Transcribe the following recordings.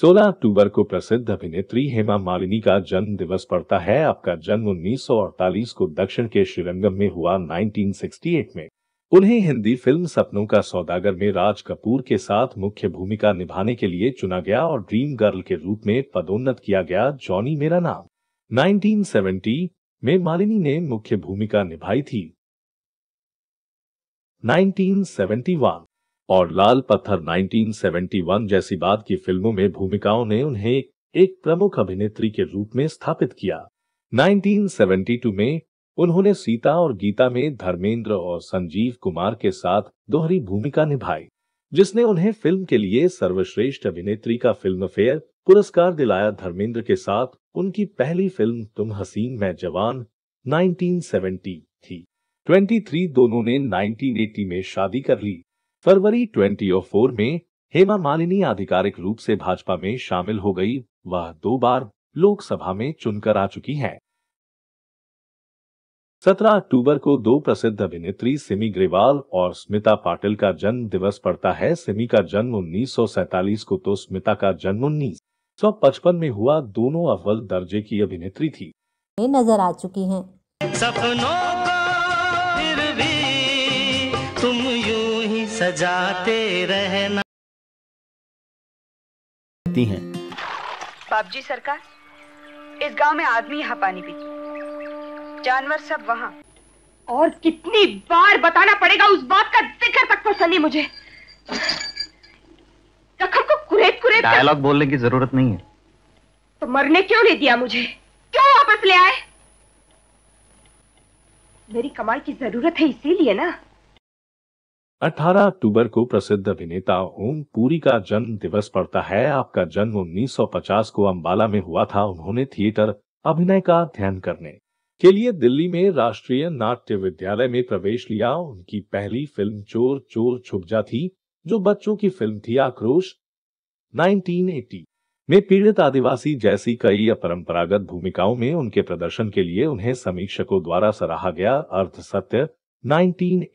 सोलह अक्टूबर को प्रसिद्ध अभिनेत्री हेमा मालिनी का जन्म दिवस पड़ता है आपका जन्म उन्नीस को दक्षिण के श्रीरंगम में हुआ 1968 में उन्हें हिंदी फिल्म सपनों का सौदागर में राज कपूर के साथ मुख्य भूमिका निभाने के लिए चुना गया और ड्रीम गर्ल के रूप में पदोन्नत किया गया जॉनी मेरा नाम नाइनटीन में मालिनी ने मुख्य भूमिका निभाई थी नाइनटीन और लाल पत्थर 1971 जैसी बाद की फिल्मों में भूमिकाओं ने उन्हें एक प्रमुख अभिनेत्री के रूप में स्थापित किया 1972 में उन्होंने सीता और गीता में धर्मेंद्र और संजीव कुमार के साथ दोहरी भूमिका निभाई जिसने उन्हें फिल्म के लिए सर्वश्रेष्ठ अभिनेत्री का फिल्म फेयर पुरस्कार दिलाया धर्मेंद्र के साथ उनकी पहली फिल्म तुम हसीन मैं जवान 1970 थी 23 दोनों ने 1980 में शादी कर ली फरवरी 2004 में हेमा मालिनी आधिकारिक रूप से भाजपा में शामिल हो गई वह दो बार लोकसभा में चुनकर आ चुकी हैं। 17 अक्टूबर को दो प्रसिद्ध अभिनेत्री सिमी ग्रेवाल और स्मिता पाटिल का जन्म दिवस पड़ता है सिमी का जन्म उन्नीस को तो स्मिता का जन्म उन्नीस सौ पचपन में हुआ दोनों अव्वल दर्जे की अभिनेत्री थी नजर आ चुकी हैं। सपनों सजाते रहना हैं बाप जी सरकार इस गांव में आदमी यहाँ पानी पी जानवर सब वहाँ और कितनी बार बताना पड़ेगा उस बात का जिक्र तक पसंद नहीं मुझे जखम को कुरेद कुरेद डायलॉग बोलने की जरूरत नहीं है तो मरने क्यों नहीं दिया मुझे क्यों वापस ले आए मेरी कमाई की जरूरत है इसीलिए ना 18 अक्टूबर को प्रसिद्ध अभिनेता ओम पुरी का जन्म दिवस पड़ता है आपका जन्म 1950 को अंबाला में हुआ था उन्होंने थिएटर अभिनय का अध्ययन करने के लिए दिल्ली में राष्ट्रीय नाट्य विद्यालय में प्रवेश लिया उनकी पहली फिल्म चोर चोर छुप जा थी जो बच्चों की फिल्म थी आक्रोश 1980 में पीड़ित आदिवासी जैसी कई अपरंपरागत भूमिकाओं में उनके प्रदर्शन के लिए उन्हें समीक्षकों द्वारा सराहा गया अर्थ सत्य नाइनटीन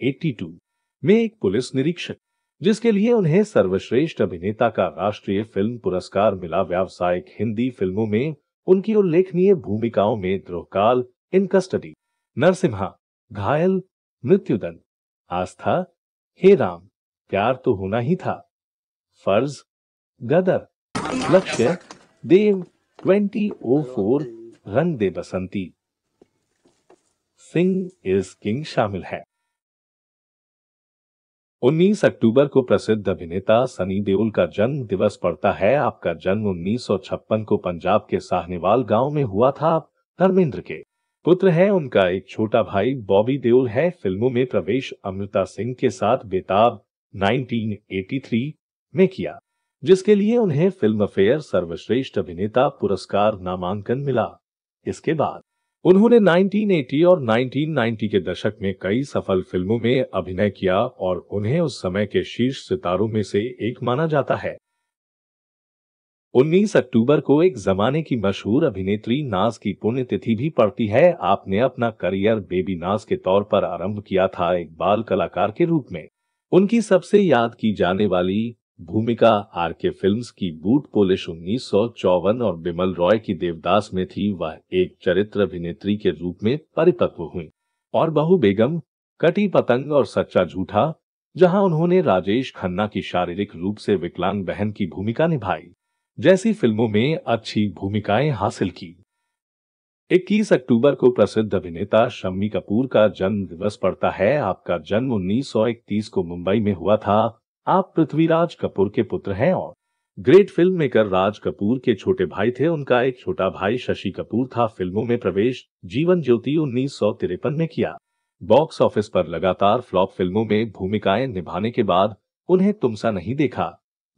में एक पुलिस निरीक्षक जिसके लिए उन्हें सर्वश्रेष्ठ अभिनेता का राष्ट्रीय फिल्म पुरस्कार मिला व्यावसायिक हिंदी फिल्मों में उनकी उल्लेखनीय भूमिकाओं में द्रोहकाल इन कस्टडी नरसिम्हा घायल मृत्युदंड आस्था हे राम प्यार तो होना ही था फर्ज गदर लक्ष्य देव twenty O four Rang De Basanti Singh is king शामिल है 19 अक्टूबर को प्रसिद्ध अभिनेता सनी देओल का जन्म दिवस पड़ता है आपका जन्म उन्नीस को पंजाब के साहनेवाल गांव में हुआ था धर्मेंद्र के पुत्र है उनका एक छोटा भाई बॉबी देओल है फिल्मों में प्रवेश अमृता सिंह के साथ बेताब 1983 में किया जिसके लिए उन्हें फिल्म फेयर सर्वश्रेष्ठ अभिनेता पुरस्कार नामांकन मिला इसके बाद उन्होंने 1980 और 1990 के दशक में कई सफल फिल्मों में अभिनय किया और उन्हें उस समय के शीर्ष सितारों में से एक माना जाता है 19 अक्टूबर को एक जमाने की मशहूर अभिनेत्री नाज की पुण्यतिथि भी पड़ती है आपने अपना करियर बेबी नाज के तौर पर आरंभ किया था एक बाल कलाकार के रूप में उनकी सबसे याद की जाने वाली भूमिका आर के फिल्म की बूट पोलिश उन्नीस और बिमल रॉय की देवदास में थी वह एक चरित्र अभिनेत्री के रूप में परिपक्व हुई और बहु बेगम कटी पतंग और सच्चा झूठा जहां उन्होंने राजेश खन्ना की शारीरिक रूप से विकलांग बहन की भूमिका निभाई जैसी फिल्मों में अच्छी भूमिकाएं हासिल की 21 अक्टूबर को प्रसिद्ध अभिनेता शम्मी कपूर का जन्म दिवस पड़ता है आपका जन्म 1931 को मुंबई में हुआ था आप पृथ्वीराज कपूर के पुत्र हैं और great film maker Raj Kapoor के छोटे भाई थे उनका एक छोटा भाई शशि कपूर था फिल्मों में प्रवेश जीवन ज्योति उन्नीस में किया बॉक्स ऑफिस पर लगातार फ्लॉप फिल्मों में भूमिकाएं निभाने के बाद उन्हें तुमसा नहीं देखा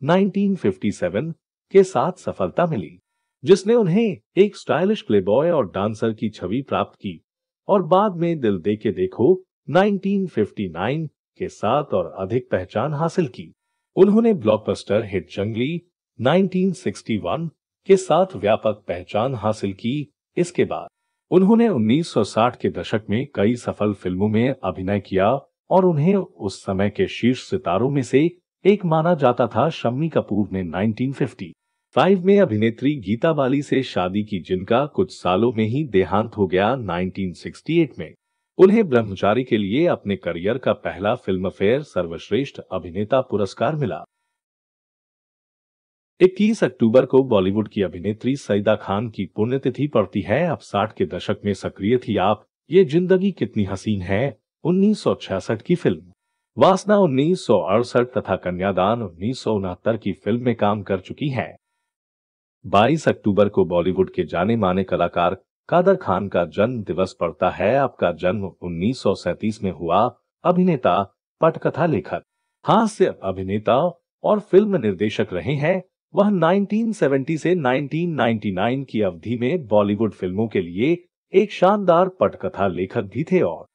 1957 के साथ सफलता मिली जिसने उन्हें एक स्टाइलिश प्लेबॉय और डांसर की छवि प्राप्त की और बाद में दिल दे के देखो 1959 के साथ और अधिक पहचान हासिल की उन्होंने ब्लॉकबस्टर हिट जंगली 1961 के साथ व्यापक पहचान हासिल की इसके बाद उन्होंने 1960 के दशक में कई सफल फिल्मों में अभिनय किया और उन्हें उस समय के शीर्ष सितारों में से एक माना जाता था शम्मी कपूर ने 1955 में अभिनेत्री गीता बाली से शादी की जिनका कुछ सालों में ही देहांत हो गया 1968 में उन्हें ब्रह्मचारी के लिए अपने करियर का पहला फिल्म फेयर सर्वश्रेष्ठ अभिनेता पुरस्कार मिला 21 अक्टूबर को बॉलीवुड की अभिनेत्री सईदा खान की पुण्यतिथि पड़ती है अब साठ के दशक में सक्रिय थी आप ये जिंदगी कितनी हसीन है उन्नीस की फिल्म वासना उन्नीस तथा कन्यादान उन्नीस की फिल्म में काम कर चुकी है 22 अक्टूबर को बॉलीवुड के जाने माने कलाकार कादर खान का जन्म दिवस पड़ता है आपका जन्म उन्नीस में हुआ अभिनेता पटकथा लेखक हास्य अभिनेता और फिल्म निर्देशक रहे हैं वह 1970 से 1999 की अवधि में बॉलीवुड फिल्मों के लिए एक शानदार पटकथा लेखक भी थे और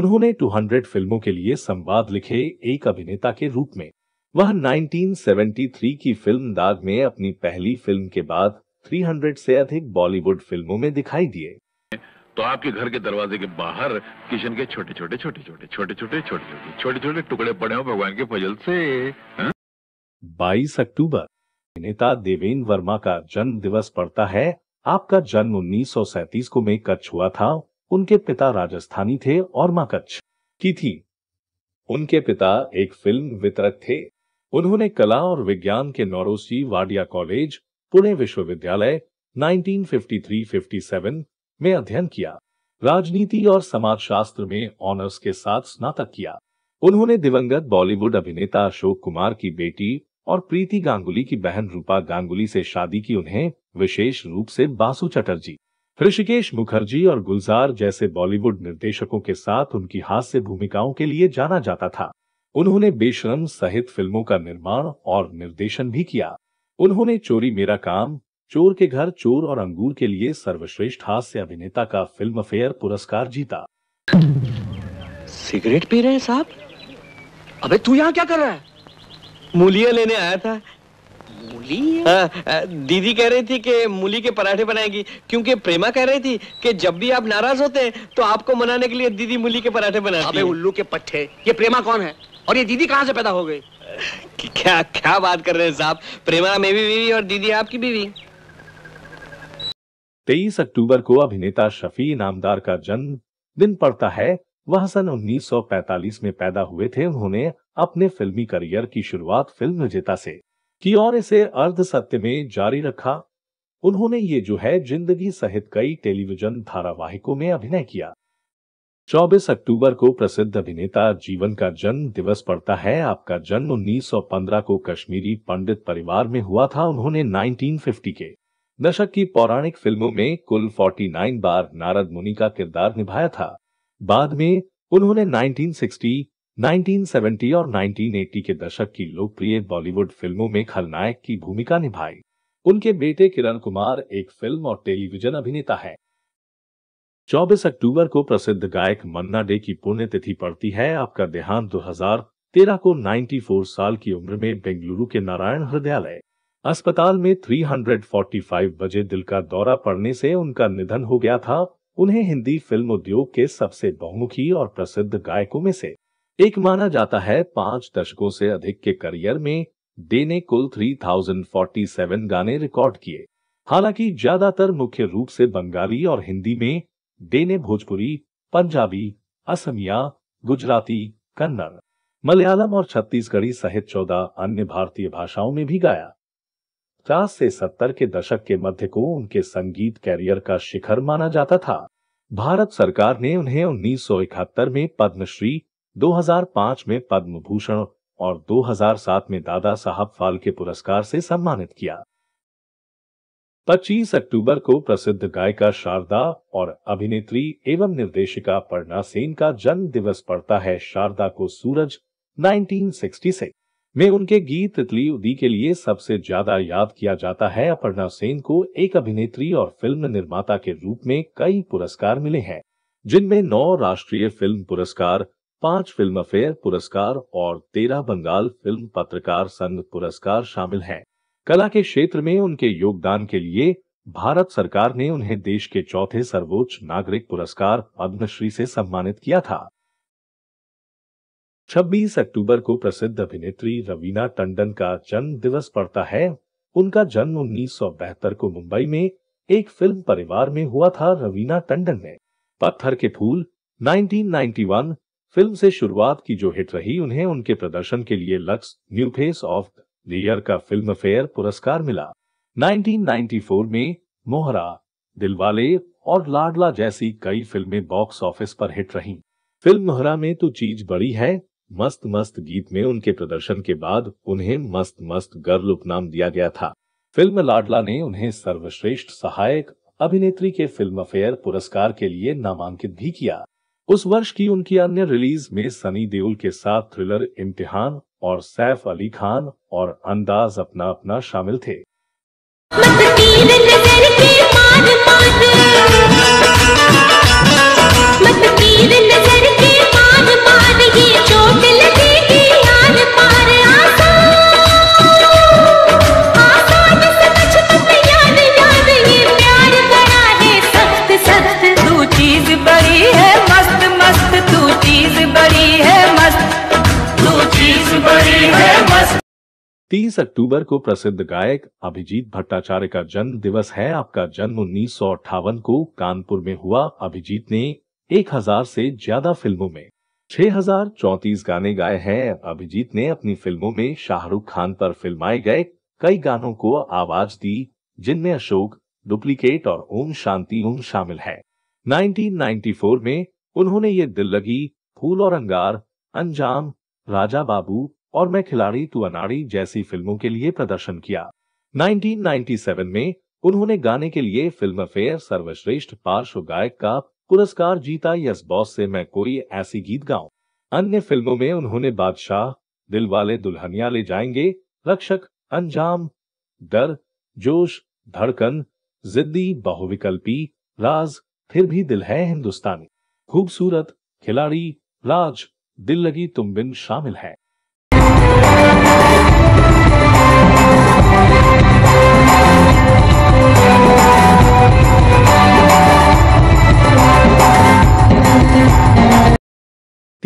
उन्होंने 200 फिल्मों के लिए संवाद लिखे एक अभिनेता के रूप में वह 1973 की फिल्म दाग में अपनी पहली फिल्म के बाद 300 से अधिक बॉलीवुड फिल्मों में दिखाई दिए तो आपके घर के दरवाजे के बाहर किशन के छोटे छोटे छोटे छोटे छोटे छोटे छोटे छोटे छोटे छोटे टुकड़े पड़े हो भगवान के फजल से बाईस अक्टूबर नेता देवेंद्र वर्मा का जन्म दिवस पड़ता है आपका जन्म उन्नीस को में कच्छ हुआ था उनके पिता राजस्थानी थे और माँ कच्छ की थी उनके पिता एक फिल्म वितरक थे उन्होंने कला और विज्ञान के नौरोसी वाडिया कॉलेज पुणे विश्वविद्यालय 1953-57 में अध्ययन किया राजनीति और समाजशास्त्र में ऑनर्स के साथ स्नातक किया उन्होंने दिवंगत बॉलीवुड अभिनेता अशोक कुमार की बेटी और प्रीति गांगुली की बहन रूपा गांगुली से शादी की उन्हें विशेष रूप से बासु चटर्जी ऋषिकेश मुखर्जी और गुलजार जैसे बॉलीवुड निर्देशकों के साथ उनकी हास्य भूमिकाओं के लिए जाना जाता था उन्होंने बेशरम सहित फिल्मों का निर्माण और निर्देशन भी किया उन्होंने चोरी मेरा काम चोर के घर चोर और अंगूर के लिए सर्वश्रेष्ठ हास्य अभिनेता का फिल्म फेयर पुरस्कार जीता सिगरेट पी रहे हैं साहब अबे तू यहाँ क्या कर रहा है मूलिया लेने आया था मूली हाँ, दीदी कह रही थी कि मूली के पराठे बनाएगी क्योंकि प्रेमा कह रही थी कि जब भी आप नाराज होते हैं तो आपको मनाने के लिए दीदी मूली के पराठे बनाती अबे उल्लू के पट्टे ये प्रेमा कौन है और ये दीदी कहाँ से पैदा हो गई क्या क्या बात कर रहे हैं साहब प्रेमा मेरी बीवी और दीदी आपकी बीवी तेईस अक्टूबर को अभिनेता शफी नामदार का जन्म दिन पड़ता है वह सन 1945 में पैदा हुए थे उन्होंने अपने फिल्मी करियर की शुरुआत फिल्म विजेता से की और इसे अर्ध सत्य में जारी रखा उन्होंने ये जो है जिंदगी सहित कई टेलीविजन धारावाहिकों में अभिनय किया 24 अक्टूबर को प्रसिद्ध अभिनेता जीवन का जन्म दिवस पड़ता है आपका जन्म 1915 को कश्मीरी पंडित परिवार में हुआ था उन्होंने 1950 के दशक की पौराणिक फिल्मों में कुल 49 बार नारद मुनि का किरदार निभाया था बाद में उन्होंने 1960, 1970 और 1980 के दशक की लोकप्रिय बॉलीवुड फिल्मों में खलनायक की भूमिका निभाई उनके बेटे किरण कुमार एक फिल्म और टेलीविजन अभिनेता है चौबीस अक्टूबर को प्रसिद्ध गायक मन्ना डे की पुण्यतिथि पड़ती है आपका देहांत 2013 को 94 साल की उम्र में बेंगलुरु के नारायण हृदयालय अस्पताल में 345 बजे दिल का दौरा पड़ने से उनका निधन हो गया था उन्हें हिंदी फिल्म उद्योग के सबसे बहुमुखी और प्रसिद्ध गायकों में से एक माना जाता है पांच दशकों से अधिक के करियर में डे ने कुल 3047 गाने रिकॉर्ड किए हालांकि ज्यादातर मुख्य रूप से बंगाली और हिंदी में डेने भोजपुरी पंजाबी असमिया गुजराती कन्नड़ मलयालम और छत्तीसगढ़ी सहित चौदह अन्य भारतीय भाषाओं में भी गाया पचास से सत्तर के दशक के मध्य को उनके संगीत कैरियर का शिखर माना जाता था भारत सरकार ने उन्हें उन्नीस में पद्मश्री 2005 में पद्म भूषण और 2007 में दादा साहब फाल्के पुरस्कार से सम्मानित किया 25 अक्टूबर को प्रसिद्ध गायिका शारदा और अभिनेत्री एवं निर्देशिका परना सेन का जन्म दिवस पड़ता है शारदा को सूरज 1966 में उनके गीत तितली उदी के लिए सबसे ज्यादा याद किया जाता है अपर्णा सेन को एक अभिनेत्री और फिल्म निर्माता के रूप में कई पुरस्कार मिले हैं जिनमें नौ राष्ट्रीय फिल्म पुरस्कार पांच फिल्म फेयर पुरस्कार और तेरह बंगाल फिल्म पत्रकार संघ पुरस्कार शामिल हैं कला के क्षेत्र में उनके योगदान के लिए भारत सरकार ने उन्हें देश के चौथे सर्वोच्च नागरिक पुरस्कार पद्मश्री से सम्मानित किया था 26 अक्टूबर को प्रसिद्ध अभिनेत्री रवीना टंडन का जन्म दिवस पड़ता है उनका जन्म उन्नीस को मुंबई में एक फिल्म परिवार में हुआ था रवीना टंडन ने पत्थर के फूल 1991 फिल्म से शुरुआत की जो हिट रही उन्हें उनके प्रदर्शन के लिए Lux new face of year का फिल्म फेयर पुरस्कार मिला 1994 में मोहरा दिलवाले और लाडला जैसी कई फिल्में बॉक्स ऑफिस पर हिट रहीं। फिल्म मोहरा में तो चीज बड़ी है मस्त मस्त गीत में उनके प्रदर्शन के बाद उन्हें मस्त मस्त गर्ल उपनाम दिया गया था फिल्म लाडला ने उन्हें सर्वश्रेष्ठ सहायक अभिनेत्री के फिल्म फेयर पुरस्कार के लिए नामांकित भी किया उस वर्ष की उनकी अन्य रिलीज में सनी देओल के साथ थ्रिलर इम्तिहान और सैफ अली खान और अंदाज अपना अपना शामिल थे तीस अक्टूबर को प्रसिद्ध गायक अभिजीत भट्टाचार्य का जन्म दिवस है आपका जन्म उन्नीस को कानपुर में हुआ अभिजीत ने 1000 से ज्यादा फिल्मों में 6034 गाने गाए हैं अभिजीत ने अपनी फिल्मों में शाहरुख खान पर फिल्माए गए कई गानों को आवाज दी जिनमें अशोक डुप्लीकेट और ओम शांति ओम शामिल है 1994 में उन्होंने ये दिल लगी फूल और अंगार अंजाम राजा बाबू और मैं खिलाड़ी तू अनाड़ी जैसी फिल्मों के लिए प्रदर्शन किया 1997 में उन्होंने गाने के लिए फिल्म फेयर सर्वश्रेष्ठ पार्श्व गायक का पुरस्कार जीता यस बॉस से मैं कोई ऐसी गीत गाऊं अन्य फिल्मों में उन्होंने बादशाह दिल वाले दुल्हनिया ले जाएंगे रक्षक अंजाम डर जोश धड़कन जिद्दी बहुविकल्पी राज फिर भी दिल है हिंदुस्तानी खूबसूरत खिलाड़ी राज दिल लगी तुम बिन शामिल है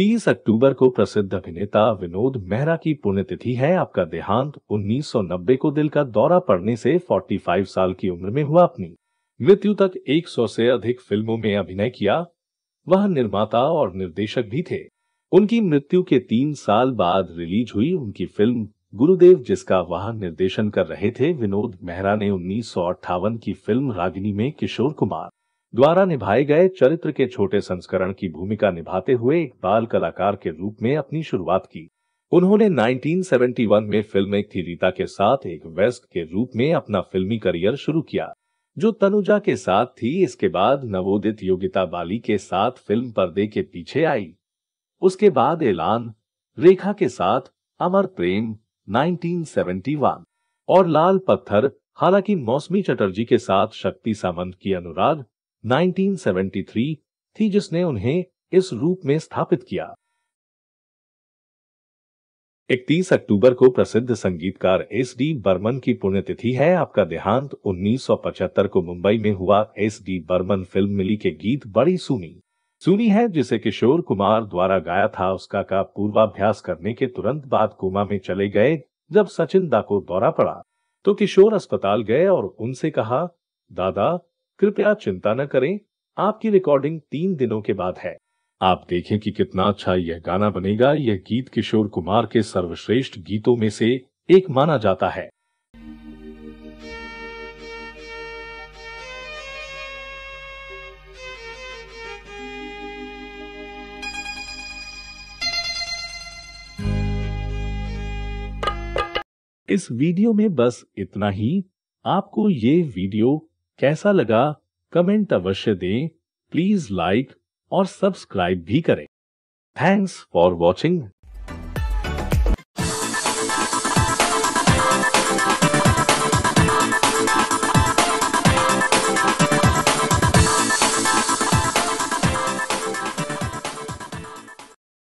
30 अक्टूबर को प्रसिद्ध अभिनेता विनोद मेहरा की पुण्यतिथि है आपका देहांत 1990 को दिल का दौरा पड़ने से 45 साल की उम्र में हुआ अपनी मृत्यु तक 100 से अधिक फिल्मों में अभिनय किया वह निर्माता और निर्देशक भी थे उनकी मृत्यु के तीन साल बाद रिलीज हुई उनकी फिल्म गुरुदेव जिसका वह निर्देशन कर रहे थे विनोद मेहरा ने उन्नीस की फिल्म रागिनी में किशोर कुमार द्वारा निभाए गए चरित्र के छोटे संस्करण की भूमिका निभाते हुए एक बाल कलाकार के रूप में अपनी शुरुआत की उन्होंने 1971 में फिल्म एक थी रीता के साथ एक वेस्क के रूप में अपना फिल्मी करियर शुरू किया जो तनुजा के साथ थी इसके बाद नवोदित योगिता बाली के साथ फिल्म पर्दे के पीछे आई उसके बाद एलान रेखा के साथ अमर प्रेम 1971 और लाल पत्थर हालांकि मौसमी चटर्जी के साथ शक्ति सामंत की अनुराग 1973 थी जिसने उन्हें इस रूप में स्थापित किया 31 अक्टूबर को प्रसिद्ध संगीतकार एस डी बर्मन की पुण्यतिथि है आपका देहांत 1975 को मुंबई में हुआ S D Burman film Mili के गीत बड़ी सुनी सुनी है जिसे किशोर कुमार द्वारा गाया था उसका का पूर्वाभ्यास करने के तुरंत बाद कोमा में चले गए जब सचिन दा को दौरा पड़ा तो किशोर अस्पताल गए और उनसे कहा दादा कृपया चिंता न करें आपकी रिकॉर्डिंग तीन दिनों के बाद है आप देखें कि कितना अच्छा यह गाना बनेगा यह गीत किशोर कुमार के सर्वश्रेष्ठ गीतों में से एक माना जाता है इस वीडियो में बस इतना ही आपको ये वीडियो कैसा लगा कमेंट अवश्य दें प्लीज लाइक और सब्सक्राइब भी करें थैंक्स फॉर वॉचिंग